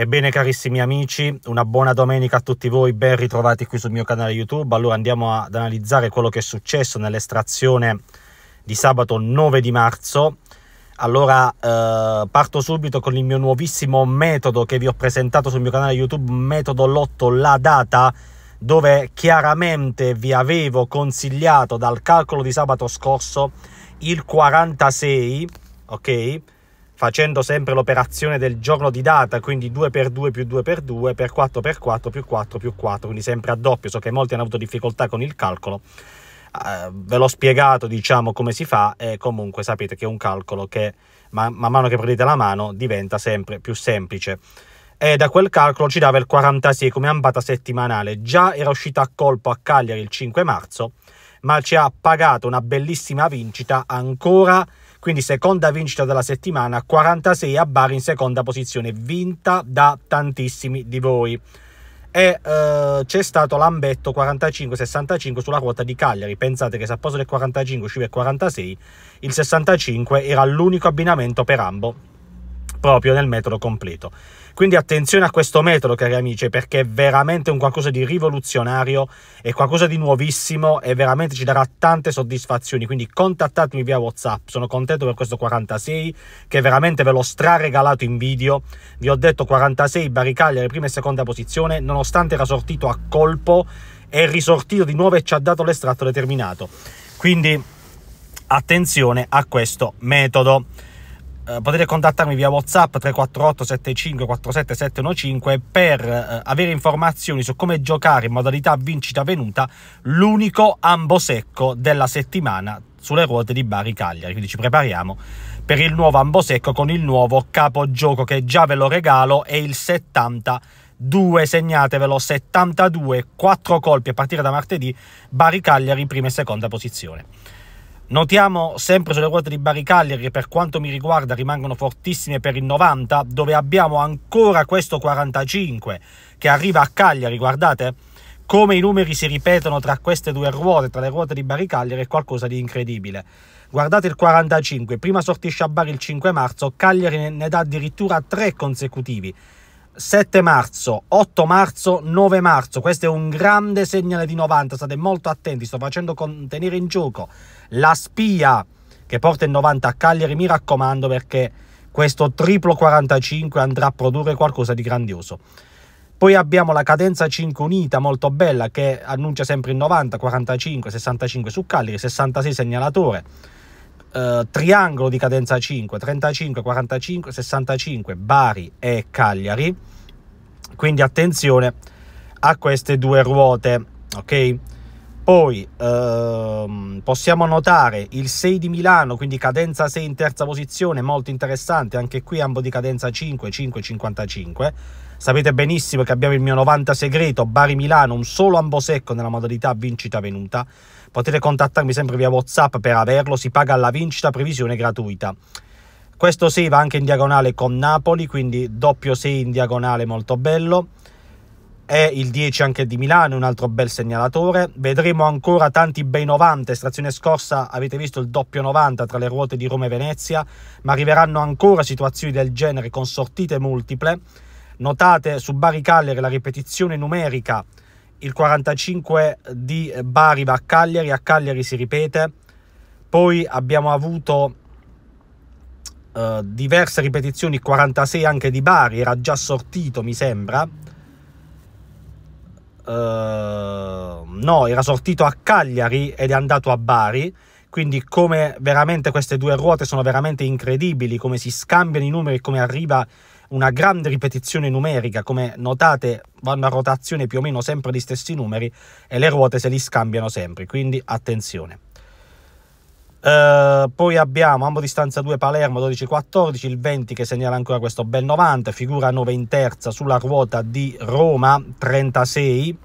Ebbene carissimi amici, una buona domenica a tutti voi, ben ritrovati qui sul mio canale YouTube. Allora andiamo ad analizzare quello che è successo nell'estrazione di sabato 9 di marzo. Allora eh, parto subito con il mio nuovissimo metodo che vi ho presentato sul mio canale YouTube, metodo lotto la data, dove chiaramente vi avevo consigliato dal calcolo di sabato scorso il 46, ok? facendo sempre l'operazione del giorno di data, quindi 2x2 più 2x2 per 4x4 più 4 più 4, quindi sempre a doppio, so che molti hanno avuto difficoltà con il calcolo, eh, ve l'ho spiegato diciamo come si fa e comunque sapete che è un calcolo che man, man mano che prendete la mano diventa sempre più semplice e da quel calcolo ci dava il 46 come ambata settimanale, già era uscita a colpo a Cagliari il 5 marzo, ma ci ha pagato una bellissima vincita ancora quindi seconda vincita della settimana, 46 a Bari in seconda posizione, vinta da tantissimi di voi. E eh, c'è stato l'ambetto 45-65 sulla ruota di Cagliari. Pensate che se a posto del 45 usciva il 46, il 65 era l'unico abbinamento per ambo proprio nel metodo completo. Quindi attenzione a questo metodo, cari amici, perché è veramente un qualcosa di rivoluzionario, è qualcosa di nuovissimo e veramente ci darà tante soddisfazioni. Quindi contattatemi via WhatsApp, sono contento per questo 46 che veramente ve l'ho straregalato in video. Vi ho detto 46 Baricaglia, prima e seconda posizione, nonostante era sortito a colpo, è risortito di nuovo e ci ha dato l'estratto determinato. Quindi attenzione a questo metodo. Eh, potete contattarmi via WhatsApp 348 75 47 715 per eh, avere informazioni su come giocare in modalità vincita venuta l'unico ambo secco della settimana sulle ruote di Bari Cagliari. Quindi ci prepariamo per il nuovo ambo secco con il nuovo capogioco che già ve lo regalo è il 70 2 segnatevelo 72 4 colpi a partire da martedì Bari Cagliari prima e seconda posizione Notiamo sempre sulle ruote di Baricallieri che per quanto mi riguarda rimangono fortissime per il 90, dove abbiamo ancora questo 45 che arriva a Cagliari, guardate come i numeri si ripetono tra queste due ruote, tra le ruote di Baricallieri è qualcosa di incredibile. Guardate il 45, prima sortisce a Bari il 5 marzo, Cagliari ne dà addirittura tre consecutivi. 7 marzo, 8 marzo, 9 marzo. Questo è un grande segnale di 90. State molto attenti. Sto facendo contenere in gioco la spia che porta il 90 a Cagliari. Mi raccomando perché questo triplo 45 andrà a produrre qualcosa di grandioso. Poi abbiamo la cadenza 5 unita, molto bella, che annuncia sempre il 90, 45, 65 su Cagliari, 66 segnalatore eh, triangolo di cadenza 5, 35, 45, 65, Bari e Cagliari. Quindi attenzione a queste due ruote, ok? Poi ehm, possiamo notare il 6 di Milano, quindi cadenza 6 in terza posizione, molto interessante, anche qui ambo di cadenza 5, 5, 55. Sapete benissimo che abbiamo il mio 90 segreto Bari Milano, un solo ambo secco nella modalità vincita venuta. Potete contattarmi sempre via WhatsApp per averlo, si paga la vincita previsione gratuita. Questo 6 va anche in diagonale con Napoli, quindi doppio 6 in diagonale molto bello è il 10 anche di Milano, un altro bel segnalatore. Vedremo ancora tanti bei 90, estrazione scorsa avete visto il doppio 90 tra le ruote di Roma e Venezia, ma arriveranno ancora situazioni del genere con sortite multiple. Notate su Bari Cagliari la ripetizione numerica, il 45 di Bari va a Cagliari, a Cagliari si ripete. Poi abbiamo avuto eh, diverse ripetizioni, 46 anche di Bari, era già sortito mi sembra Ehm, no, era sortito a Cagliari ed è andato a Bari. Quindi come veramente queste due ruote sono veramente incredibili, come si scambiano i numeri, come arriva una grande ripetizione numerica, come notate vanno a rotazione più o meno sempre gli stessi numeri e le ruote se li scambiano sempre, quindi attenzione. Eh, poi abbiamo Ambo distanza 2 Palermo 12-14, il 20 che segnala ancora questo bel 90, figura 9 in terza sulla ruota di Roma 36,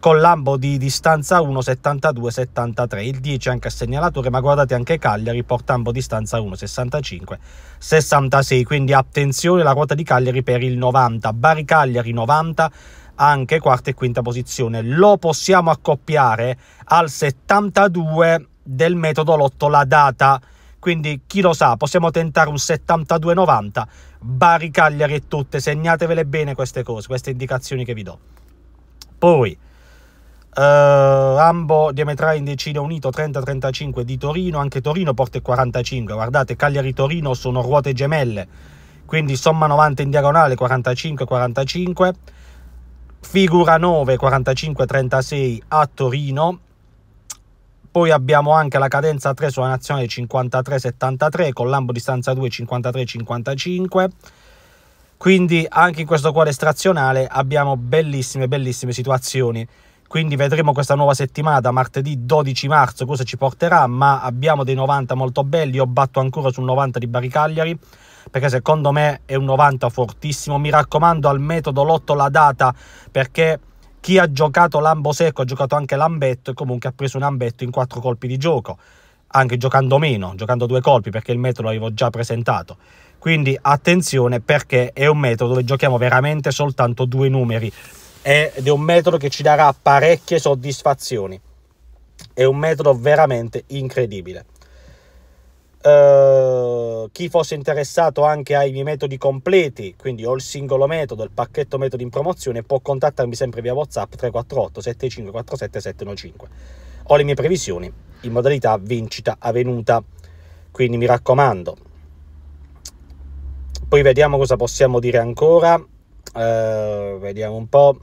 con l'ambo di distanza 1 72 73 il 10 anche a segnalatore ma guardate anche Cagliari porta ambo distanza 1 65 66 quindi attenzione la ruota di Cagliari per il 90 Bari Cagliari 90 anche quarta e quinta posizione lo possiamo accoppiare al 72 del metodo lotto la data quindi chi lo sa possiamo tentare un 72,90 Bari Cagliari e tutte segnatevele bene queste cose queste indicazioni che vi do poi uh, Ambo Diametrai in Decina Unito 30-35 di Torino anche Torino porta 45 guardate Cagliari-Torino sono ruote gemelle quindi somma 90 in diagonale 45-45 figura 9 45-36 a Torino poi abbiamo anche la cadenza 3 sulla nazionale 53-73 con l'ambo distanza stanza 2 53-55. Quindi anche in questo cuore strazionale abbiamo bellissime, bellissime situazioni. Quindi vedremo questa nuova settimana, martedì 12 marzo, cosa ci porterà, ma abbiamo dei 90 molto belli. Io batto ancora sul 90 di Baricagliari, perché secondo me è un 90 fortissimo. Mi raccomando al metodo lotto la data, perché chi ha giocato Lambo secco ha giocato anche Lambetto e comunque ha preso un Ambetto in quattro colpi di gioco, anche giocando meno, giocando due colpi perché il metodo l'avevo già presentato. Quindi attenzione perché è un metodo dove giochiamo veramente soltanto due numeri ed è un metodo che ci darà parecchie soddisfazioni. È un metodo veramente incredibile. Eh, chi fosse interessato anche ai miei metodi completi, quindi ho il singolo metodo, il pacchetto metodi in promozione, può contattarmi sempre via WhatsApp 348 7547 715. Ho le mie previsioni in modalità vincita avvenuta, quindi mi raccomando. Poi vediamo cosa possiamo dire ancora, uh, vediamo un po'.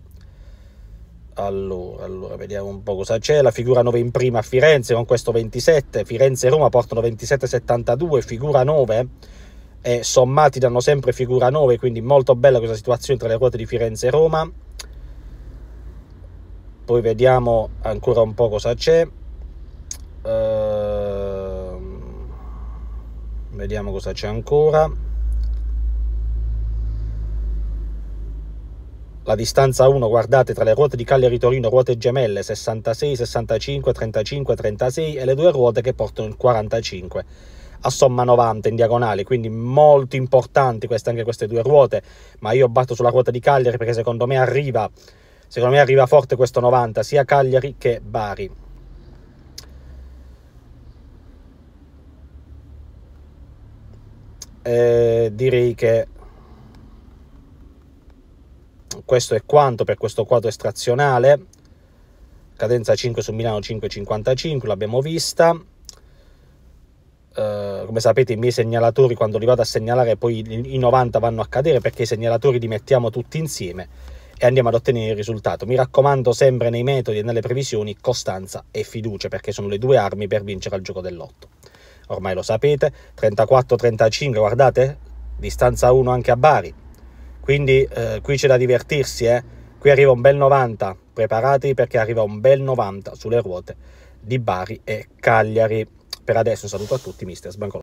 Allora, allora, vediamo un po' cosa c'è. La figura 9 in prima a Firenze con questo 27. Firenze e Roma portano 27-72. Figura 9 e sommati danno sempre figura 9. Quindi molto bella questa situazione tra le ruote di Firenze e Roma. Poi vediamo ancora un po' cosa c'è. Ehm, vediamo cosa c'è ancora. la distanza 1, guardate, tra le ruote di Cagliari-Torino, ruote gemelle 66, 65, 35, 36 e le due ruote che portano il 45 a somma 90 in diagonale, quindi molto importanti queste, anche queste due ruote, ma io batto sulla ruota di Cagliari perché secondo me arriva, secondo me arriva forte questo 90, sia Cagliari che Bari. Eh, direi che questo è quanto per questo quadro estrazionale cadenza 5 su Milano 5,55 l'abbiamo vista Uh, come sapete i miei segnalatori quando li vado a segnalare poi i 90 vanno a cadere perché i segnalatori li mettiamo tutti insieme e andiamo ad ottenere il risultato. Mi raccomando sempre nei metodi e nelle previsioni costanza e fiducia perché sono le due armi per vincere al gioco dell'otto. Ormai lo sapete, 34-35 guardate, distanza 1 anche a Bari. Quindi eh, qui c'è da divertirsi, eh? Qui arriva un bel 90, preparatevi perché arriva un bel 90 sulle ruote di Bari e Cagliari. Per adesso saluto a tutti, mister Sbancolo.